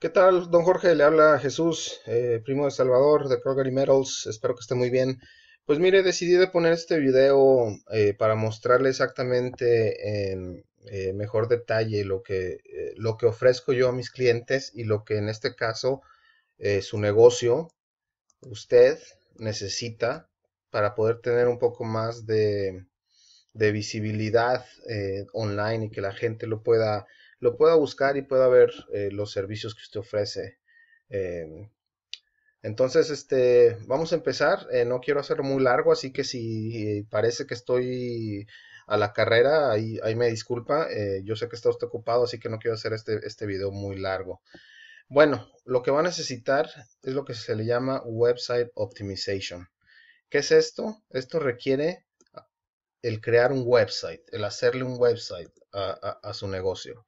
¿Qué tal, don Jorge? Le habla Jesús, eh, primo de Salvador de Calgary Metals. Espero que esté muy bien. Pues mire, decidí de poner este video eh, para mostrarle exactamente en em, eh, mejor detalle lo que, lo que ofrezco yo a mis clientes y lo que en este caso su negocio, usted necesita para poder tener un poco más de, de visibilidad online y que la gente lo pueda lo pueda buscar y pueda ver eh, los servicios que usted ofrece. Em, entonces, este, vamos a empezar. Eh, no quiero hacerlo muy largo, así que si parece que estoy a la carrera, ahí, me disculpa. Eh, yo sé que está usted ocupado, así que no quiero hacer este, este, video muy largo. Bueno, lo que va a necesitar es lo que se le llama Website Optimization. ¿Qué es esto? Esto requiere el crear un website, el hacerle un website a su negocio.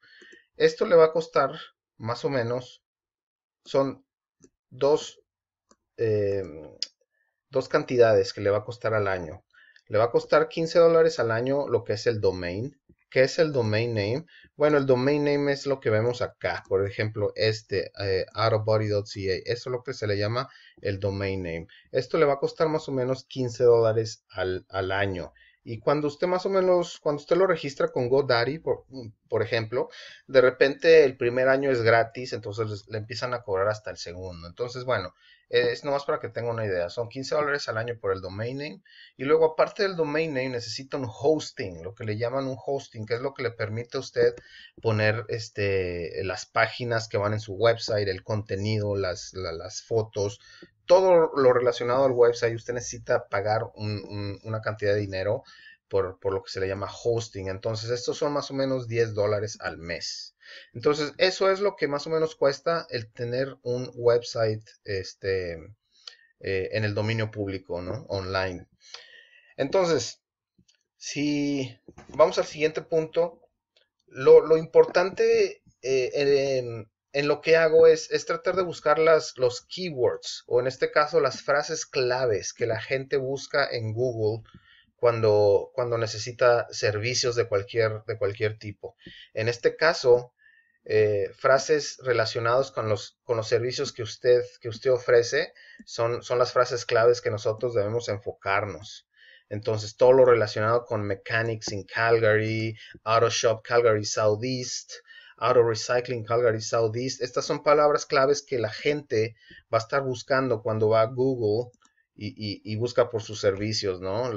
Esto le va a costar más o menos, son dos, eh, dos cantidades que le va a costar al año. Le va a costar 15 dólares al año lo que es el domain. ¿Qué es el domain name? Bueno, el domain name es lo que vemos acá. Por ejemplo, este, eh, Eso es lo que se le llama el domain name. Esto le va a costar más o menos 15 dólares al año. Y cuando usted más o menos, cuando usted lo registra con GoDaddy, por, mm, ejemplo, de repente el primer año es gratis, entonces le empiezan a cobrar hasta el segundo. Entonces, bueno, es nomás para que tenga una idea. Son 15 dólares al año por el domain name. Y luego, aparte del domain name, necesita un hosting, lo que le llaman un hosting, que es lo que le permite a usted poner este, las páginas que van en su website, el contenido, las, las fotos, todo lo relacionado al website, usted necesita pagar una cantidad de dinero por, lo que se le llama hosting. Entonces, estos son más o menos 10 dólares al mes. Entonces, eso es lo que más o menos cuesta el tener un website este, eh, en el dominio público, ¿no? Online. Entonces, si vamos al siguiente punto, lo, importante eh, en lo que hago es, tratar de buscar los keywords o en este caso las frases claves que la gente busca en Google cuando, cuando necesita servicios de cualquier, de cualquier tipo. En este caso, eh, frases relacionadas con los, con los servicios que usted, que usted ofrece son, son las frases claves que nosotros debemos enfocarnos. Entonces, todo lo relacionado con Mechanics in Calgary, Auto Shop Calgary Southeast, Auto recycling Calgary Southeast. Estas son palabras claves que la gente va a estar buscando cuando va a Google y, busca por sus servicios, ¿no?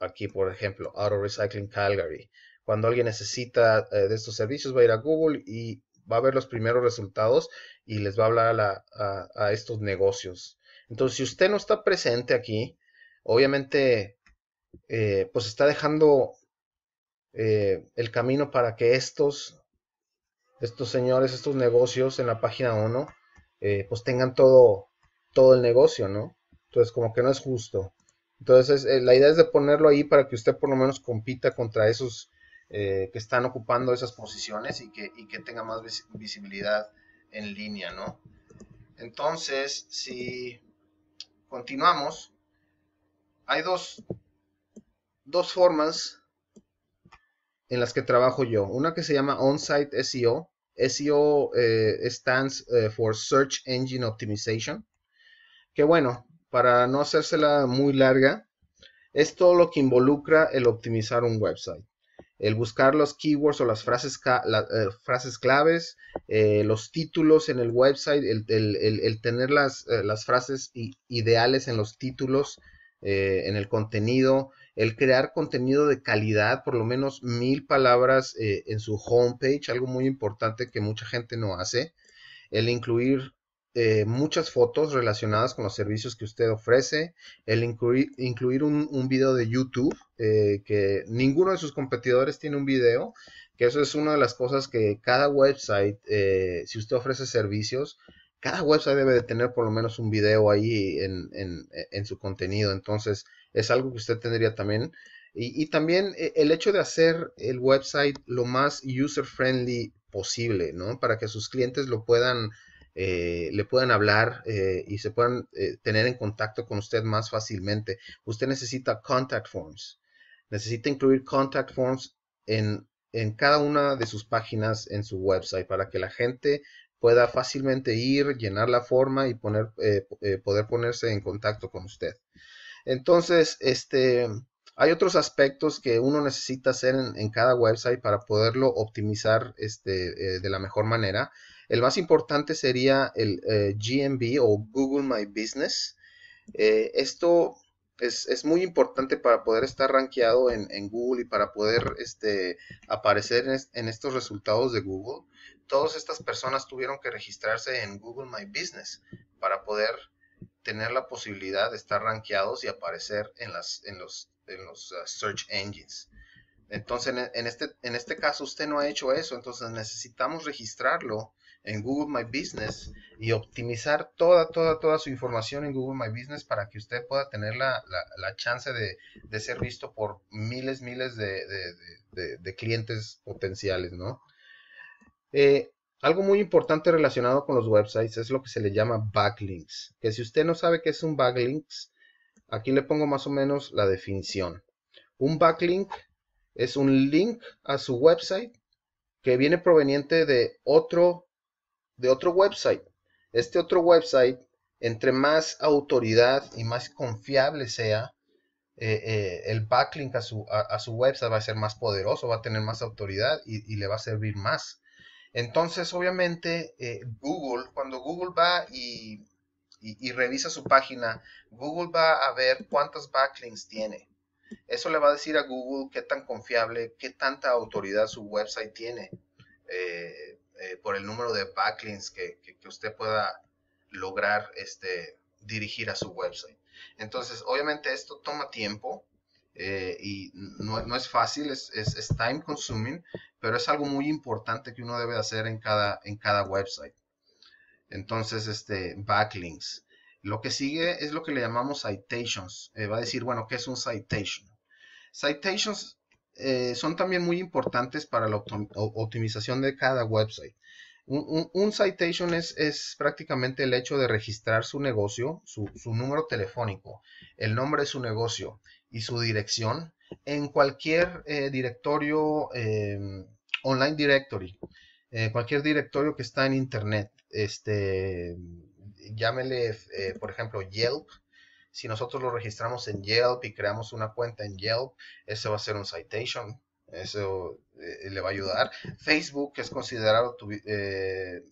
aquí, por ejemplo, Auto recycling Calgary. Cuando alguien necesita eh, de estos servicios, va a ir a Google y va a ver los primeros resultados y les va a hablar a, estos negocios. Entonces, si usted no está presente aquí, obviamente, eh, pues está dejando eh, el camino para que estos estos señores, estos negocios en la página 1, eh, pues tengan todo, todo el negocio, ¿no? Entonces, como que no es justo. Entonces, eh, la idea es de ponerlo ahí para que usted por lo menos compita contra esos eh, que están ocupando esas posiciones y que, que tenga más visibilidad en línea, ¿no? Entonces, si continuamos, hay dos, dos formas en las que trabajo yo. Una que se llama on-site SEO. SEO eh, stands eh, for Search Engine Optimization. Que bueno, para no hacérsela muy larga, es todo lo que involucra el optimizar un website. El buscar los keywords o las frases, eh, frases claves, los títulos en el website, el, tener las, las frases ideales en los títulos, en el contenido, el crear contenido de calidad, por lo menos mil palabras eh, en su homepage, algo muy importante que mucha gente no hace, el incluir eh, muchas fotos relacionadas con los servicios que usted ofrece, el incluir, un, video de YouTube, eh, que ninguno de sus competidores tiene un video, que eso es una de las cosas que cada website, si usted ofrece servicios, cada website debe de tener por lo menos un video ahí en, e, su contenido. Entonces, es algo que usted tendría también. Y, también eh, el hecho de hacer el website lo más user-friendly posible, ¿no? Para que sus clientes lo puedan, eh, le puedan hablar eh, y se puedan tener en contacto con usted más fácilmente. Usted necesita contact forms. Necesita incluir contact forms en, en cada una de sus páginas en su website para que la gente pueda fácilmente ir, llenar la forma y poner, eh, eh, poder ponerse en contacto con usted. Entonces, este, hay otros aspectos que uno necesita hacer en, cada website para poderlo optimizar este, eh, de la mejor manera. El más importante sería el GMB o Google My Business. esto es, muy importante para poder estar rankeado en, Google y para poder este, aparecer en, estos resultados de Google. Todas estas personas tuvieron que registrarse en Google My Business para poder tener la posibilidad de estar rankeados y aparecer en, los, uh, search engines. Entonces, en, este, en este caso usted no ha hecho eso, entonces necesitamos registrarlo en Google My Business y optimizar toda, toda, toda su información en Google My Business para que usted pueda tener la, chance de, ser visto por miles, miles de, clientes potenciales, ¿no? Eh, algo muy importante relacionado con los websites es lo que se le llama backlinks, que si usted no sabe qué es un backlinks, aquí le pongo más o menos la definición. Un backlink es un link a su website que viene proveniente de otro de otro website. Este otro website, entre más autoridad y más confiable sea, eh, eh, el backlink a su, a, su, website va a ser más poderoso, va a tener más autoridad y, le va a servir más. Entonces, obviamente, eh, Google, cuando Google va y, revisa su página, Google va a ver cuántos backlinks tiene. Eso le va a decir a Google qué tan confiable, qué tanta autoridad su website tiene. Eh, por el número de backlinks que, usted pueda lograr este, dirigir a su website. Entonces, obviamente esto toma tiempo eh, y no, es fácil, es, es, time consuming, pero es algo muy importante que uno debe hacer en cada, en cada website. Entonces, este, backlinks. Lo que sigue es lo que le llamamos citations. Eh, va a decir, bueno, ¿qué es un citation? Citations eh, son también muy importantes para la optimización de cada website. Un, citation es, es, prácticamente el hecho de registrar su negocio, su, número telefónico, el nombre de su negocio y su dirección en cualquier eh, directorio em, online directory, eh, cualquier directorio que está en internet. Este, llámele, por ejemplo, Yelp, si nosotros lo registramos en Yelp y creamos una cuenta en Yelp, eso va a ser un citation. Eso eh, le va a ayudar. Facebook es considerado eh,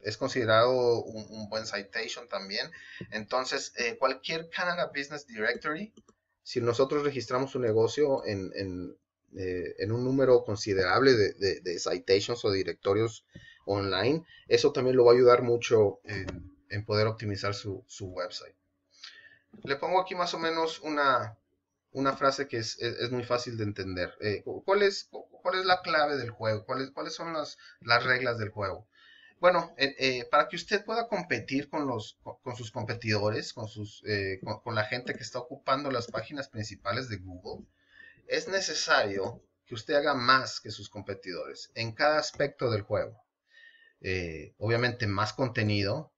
es considerado un, buen citation también. Entonces, eh, cualquier Canada Business Directory, si nosotros registramos un negocio en, un número considerable de, citations o directorios online, eso también lo va a ayudar mucho en, poder optimizar su, su website le pongo aquí más o menos una, frase que es, muy fácil de entender. Eh, ¿cuál, es, ¿Cuál es la clave del juego? ¿Cuáles cuáles son las, reglas del juego? Bueno, eh, eh, para que usted pueda competir con, los, con, sus competidores, con, sus, con, la gente que está ocupando las páginas principales de Google, es necesario que usted haga más que sus competidores en cada aspecto del juego. obviamente más contenido,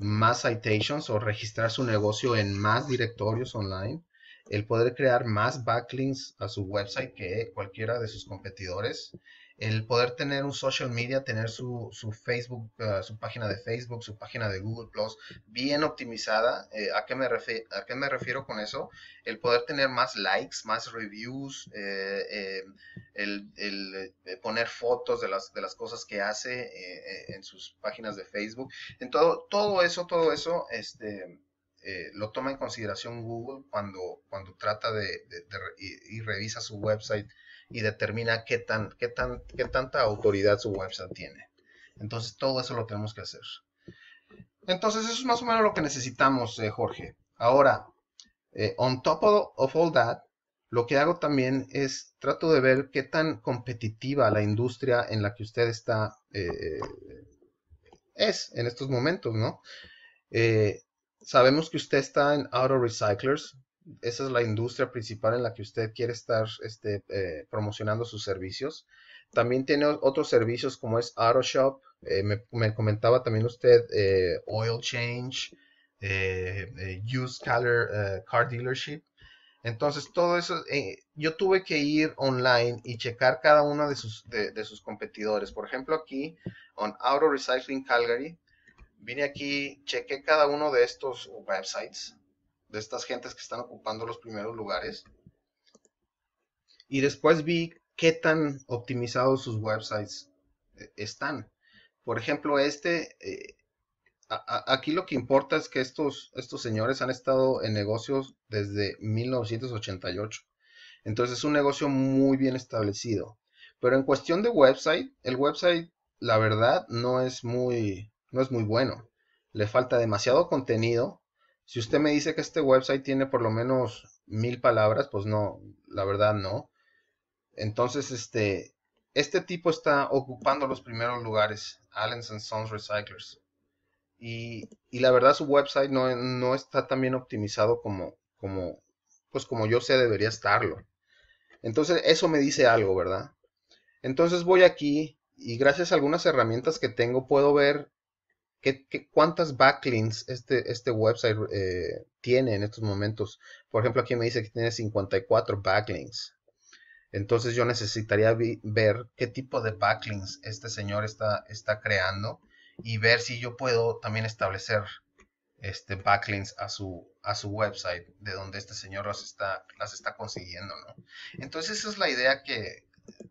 más citations o registrar su negocio en más directorios online, el poder crear más backlinks a su website que cualquiera de sus competidores, el poder tener un social media, tener su, Facebook, eh, su página de Facebook, su página de Google Plus bien optimizada. Eh, ¿a, qué me ¿a, qué me refiero con eso? El poder tener más likes, más reviews, eh, el, poner fotos de las, de las cosas que hace en sus páginas de Facebook. En todo, todo eso, todo eso, este. lo toma en consideración Google cuando, cuando trata de, y, revisa su website y determina qué, tan, qué, tan, tanta autoridad su website tiene. Entonces, todo eso lo tenemos que hacer. Entonces, eso es más o menos lo que necesitamos, eh, Jorge. Ahora, eh, on top of all that, lo que hago también es trato de ver qué tan competitiva la industria en la que usted está eh, es en estos momentos, ¿no? sabemos que usted está en Auto Recyclers, esa es la industria principal en la que usted quiere estar este, eh, promocionando sus servicios. También tiene otros servicios como es AutoShop, eh, me, comentaba también usted eh, Oil Change, Used Car, Car Dealership. Entonces, todo eso, yo tuve que ir online y checar cada uno de sus, sus competidores. Por ejemplo, aquí, on Auto Recycling Calgary, vine aquí, chequé cada uno de estos websites de estas gentes que están ocupando los primeros lugares. Y después vi qué tan optimizados sus websites eh, están. Por ejemplo, este, eh, aquí lo que importa es que estos, estos señores han estado en negocios desde 1988. Entonces es un negocio muy bien establecido. Pero en cuestión de website, el website, la verdad, no es muy, no es muy bueno. Le falta demasiado contenido si usted me dice que este website tiene por lo menos mil palabras, pues no, la verdad no. Entonces, este, este tipo está ocupando los primeros lugares, Allens and Sons Recyclers. Y, la verdad su website no, no está tan bien optimizado como, como, pues como yo sé debería estarlo. Entonces, eso me dice algo, ¿verdad? Entonces voy aquí y gracias a algunas herramientas que tengo puedo ver cuántas backlinks este, este website eh, tiene en estos momentos? Por ejemplo, aquí me dice que tiene 54 backlinks. Entonces yo necesitaría ver qué tipo de backlinks este señor está, está creando y ver si yo puedo también establecer este backlinks a su, a su website de donde este señor las está, las está consiguiendo. ¿no? Entonces esa es la idea que,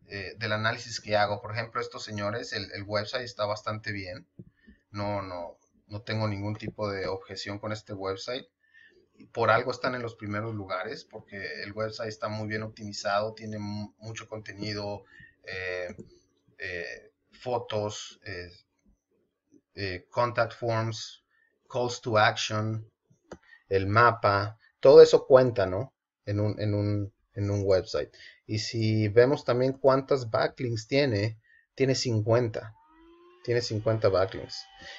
eh, del análisis que hago. Por ejemplo, estos señores, el, el website está bastante bien no, no, no tengo ningún tipo de objeción con este website. Por algo están en los primeros lugares, porque el website está muy bien optimizado, tiene mucho contenido, eh, eh, fotos, eh, contact forms, calls to action, el mapa, todo eso cuenta, ¿no? En un, en un, en un website. Y si vemos también cuántas backlinks tiene, tiene 50 tiene 50 backlinks.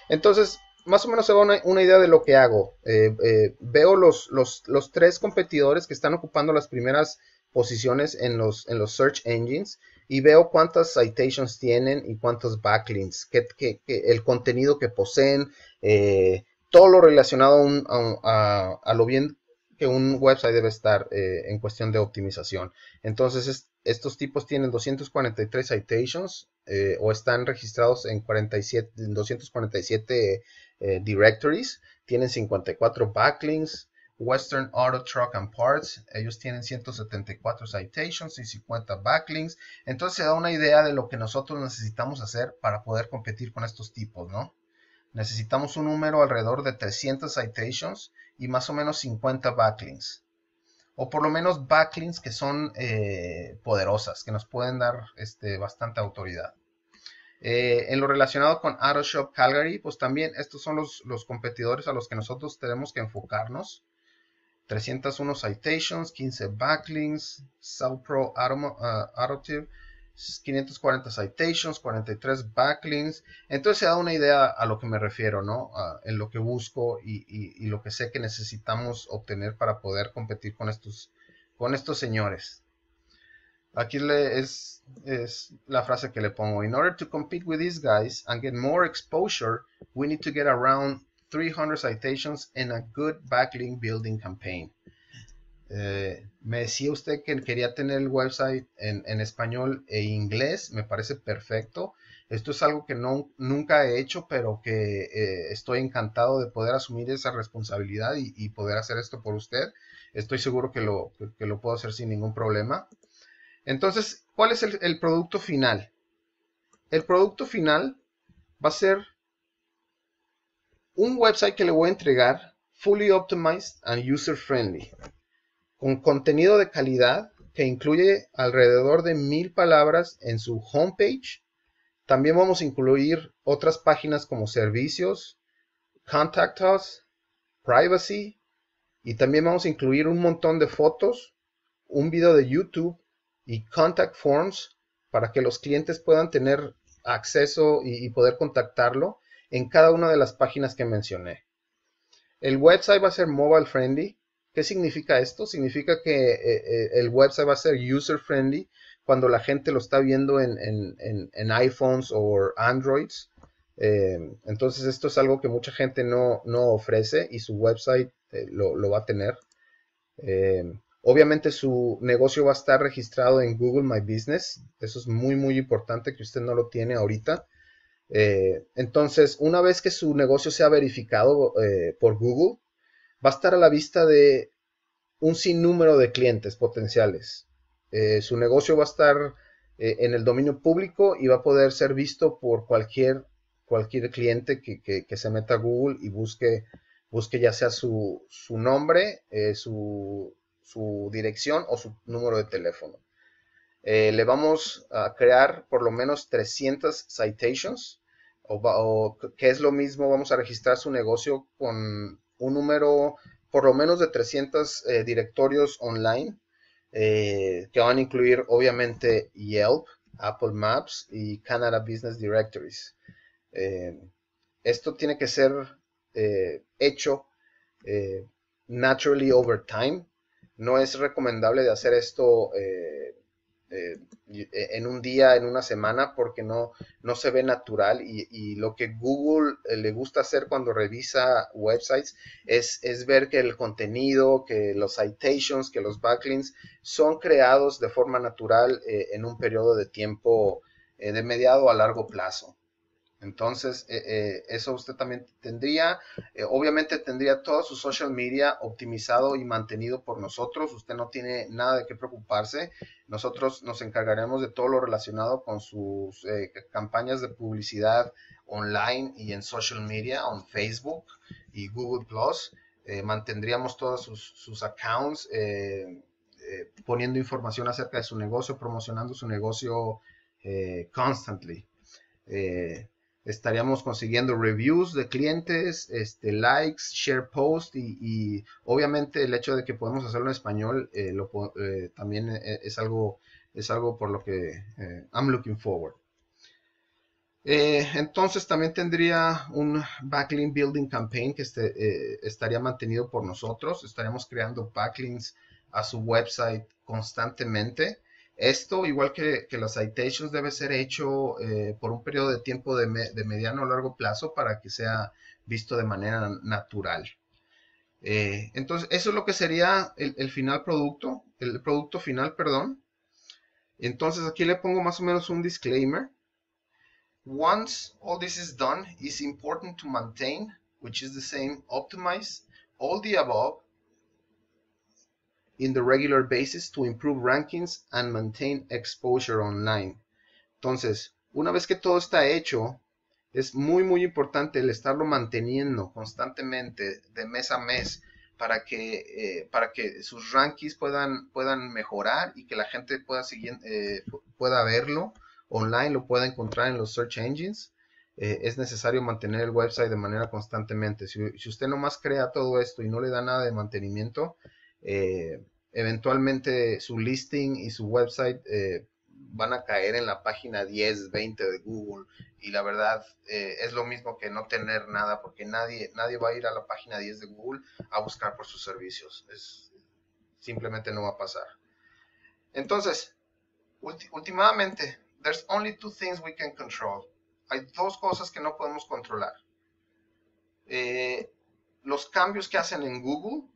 Entonces, más o menos se va una, idea de lo que hago. Eh, eh, veo los, los, tres competidores que están ocupando las primeras posiciones en los, en los search engines y veo cuántas citations tienen y cuántos backlinks, el contenido que poseen, eh, todo lo relacionado a, lo bien un website debe estar eh, en cuestión de optimización. Entonces, estos tipos tienen 243 citations eh, o están registrados en, 47, 247 eh, directories. Tienen 54 backlinks. Western Auto Truck and Parts, ellos tienen 174 citations y 50 backlinks. Entonces se da una idea de lo que nosotros necesitamos hacer para poder competir con estos tipos, ¿no? Necesitamos un número alrededor de 300 citations y más o menos 50 backlinks. O por lo menos backlinks que son eh, poderosas, que nos pueden dar este, bastante autoridad. Eh, en lo relacionado con AutoShop Calgary, pues también estos son los, competidores a los que nosotros tenemos que enfocarnos. 301 citations, 15 backlinks, South Pro eh, Automotive. 540 citations, 43 backlinks. Entonces se da una idea a lo que me refiero, ¿no? en lo que busco y, lo que sé que necesitamos obtener para poder competir con estos, con estos señores. Aquí le es, la frase que le pongo. In order to compete with these guys and get more exposure, we need to get around 300 citations in a good backlink building campaign. Eh, me decía usted que quería tener el website en, español e inglés, me parece perfecto. Esto es algo que no, nunca he hecho, pero que eh, estoy encantado de poder asumir esa responsabilidad y, poder hacer esto por usted. Estoy seguro que lo, lo puedo hacer sin ningún problema. Entonces, ¿cuál es el, el producto final? El producto final va a ser un website que le voy a entregar fully optimized and user friendly con contenido de calidad que incluye alrededor de mil palabras en su homepage. También vamos a incluir otras páginas como servicios, contact us, privacy y también vamos a incluir un montón de fotos, un video de YouTube y contact forms para que los clientes puedan tener acceso y, y poder contactarlo en cada una de las páginas que mencioné. El website va a ser mobile friendly, ¿Qué significa esto? Significa que eh, eh, el website va a ser user-friendly cuando la gente lo está viendo en, iPhones o Androids. Eh, entonces esto es algo que mucha gente no, no ofrece y su website lo, lo, va a tener. obviamente su negocio va a estar registrado en Google My Business. Eso es muy, muy importante que usted no lo tiene ahorita. entonces, una vez que su negocio sea verificado por Google, va a estar a la vista de un sinnúmero de clientes potenciales. Eh, su negocio va a estar eh, en el dominio público y va a poder ser visto por cualquier, cualquier cliente que, se meta a Google y busque, busque ya sea su, nombre, eh, su, dirección o su número de teléfono. le vamos a crear por lo menos 300 citations, o que es lo mismo, vamos a registrar su negocio con un número por lo menos de 300 eh, directorios online eh, que van a incluir obviamente Yelp, Apple Maps y Canada Business Directories. Eh, esto tiene que ser hecho naturally over time. No es recomendable de hacer esto eh, eh, en un día, en una semana, porque no, no se ve natural y, lo que Google eh, le gusta hacer cuando revisa websites es, ver que el contenido, que los citations, que los backlinks son creados de forma natural en un periodo de tiempo de mediado a largo plazo. Entonces, eh, eh, eso usted también tendría, eh, obviamente tendría todo su social media optimizado y mantenido por nosotros. Usted no tiene nada de qué preocuparse. Nosotros nos encargaremos de todo lo relacionado con sus campañas de publicidad online y en social media, en Facebook y Google Plus. mantendríamos todos sus, accounts poniendo información acerca de su negocio, promocionando su negocio constantly estaríamos consiguiendo reviews de clientes, este, likes, share post y, obviamente el hecho de que podemos hacerlo en español eh, eh, también eh, es algo, es algo por lo que I'm looking forward. entonces también tendría un backlink building campaign que este, estaría mantenido por nosotros. Estaríamos creando backlinks a su website constantemente. Esto, igual que, las citations, debe ser hecho eh, por un periodo de tiempo de, mediano o largo plazo para que sea visto de manera natural. Eh, entonces, eso es lo que sería el, el, final producto, el producto final, perdón. Entonces, aquí le pongo más o menos un disclaimer. Once all this is done, it's important to maintain, which is the same, optimize, all the above, in the regular basis to improve rankings and maintain exposure online. Entonces, una vez que todo está hecho, es muy, muy importante el estarlo manteniendo constantemente de mes a mes para que, eh, para que sus rankings puedan, puedan mejorar y que la gente pueda, seguir, eh, pueda verlo online, lo pueda encontrar en los search engines. Eh, es necesario mantener el website de manera constantemente. Si, si, usted nomás crea todo esto y no le da nada de mantenimiento, eh, eventualmente su listing y su website eh, van a caer en la página 10, 20 de Google y la verdad eh, es lo mismo que no tener nada porque nadie, nadie va a ir a la página 10 de Google a buscar por sus servicios. Es, simplemente no va a pasar. Entonces, últimamente, there's only two things we can control. Hay dos cosas que no podemos controlar. Eh, los cambios que hacen en Google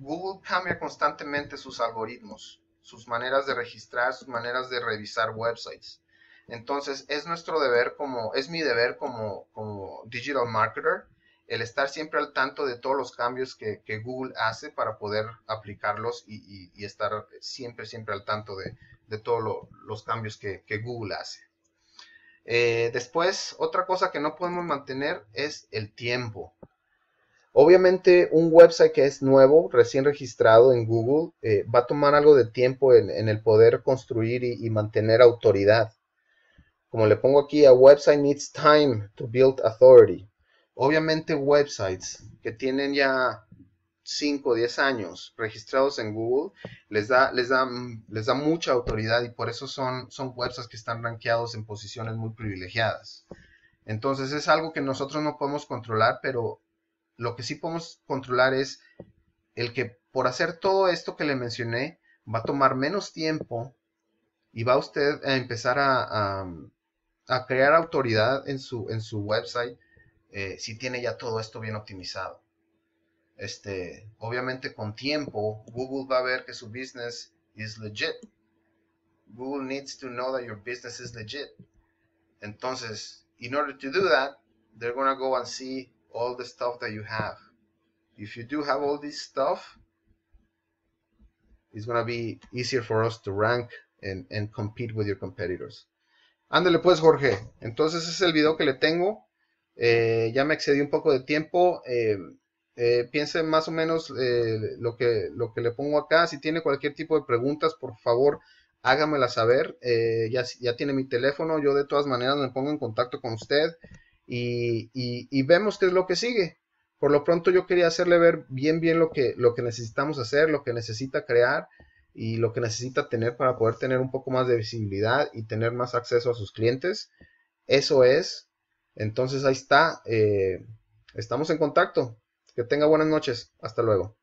Google cambia constantemente sus algoritmos, sus maneras de registrar, sus maneras de revisar websites. Entonces, es nuestro deber como, es mi deber como, como digital marketer, el estar siempre al tanto de todos los cambios que, Google hace para poder aplicarlos y, estar siempre, siempre al tanto de, todos los cambios que, Google hace. Eh, después, otra cosa que no podemos mantener es el tiempo. Obviamente un website que es nuevo, recién registrado en Google, eh, va a tomar algo de tiempo en, el poder construir y, mantener autoridad. Como le pongo aquí, a website needs time to build authority. Obviamente websites que tienen ya 5 o 10 años registrados en Google, les da, les les da mucha autoridad y por eso son, son websites que están rankeados en posiciones muy privilegiadas. Entonces es algo que nosotros no podemos controlar, pero lo que sí podemos controlar es el que por hacer todo esto que le mencioné, va a tomar menos tiempo y va usted a empezar a, a, crear autoridad en su, en su website eh, si tiene ya todo esto bien optimizado. Este, obviamente con tiempo, Google va a ver que su business is legit. Google needs to know that your business is legit. Entonces, in order to do that, they're going to go and see all the stuff that you have. If you do have all this stuff, it's gonna be easier for us to rank and, compete with your competitors. Ándale pues Jorge, entonces es el video que le tengo. Eh, ya me excedí un poco de tiempo. Eh, eh, piense más o menos lo, que, lo que le pongo acá. Si tiene cualquier tipo de preguntas, por favor, hágamela saber. ya, ya tiene mi teléfono. Yo de todas maneras me pongo en contacto con usted y, vemos qué es lo que sigue. Por lo pronto yo quería hacerle ver bien bien lo que, lo que necesitamos hacer, lo que necesita crear y lo que necesita tener para poder tener un poco más de visibilidad y tener más acceso a sus clientes. Eso es. Entonces ahí está. Eh, estamos en contacto. Que tenga buenas noches. Hasta luego.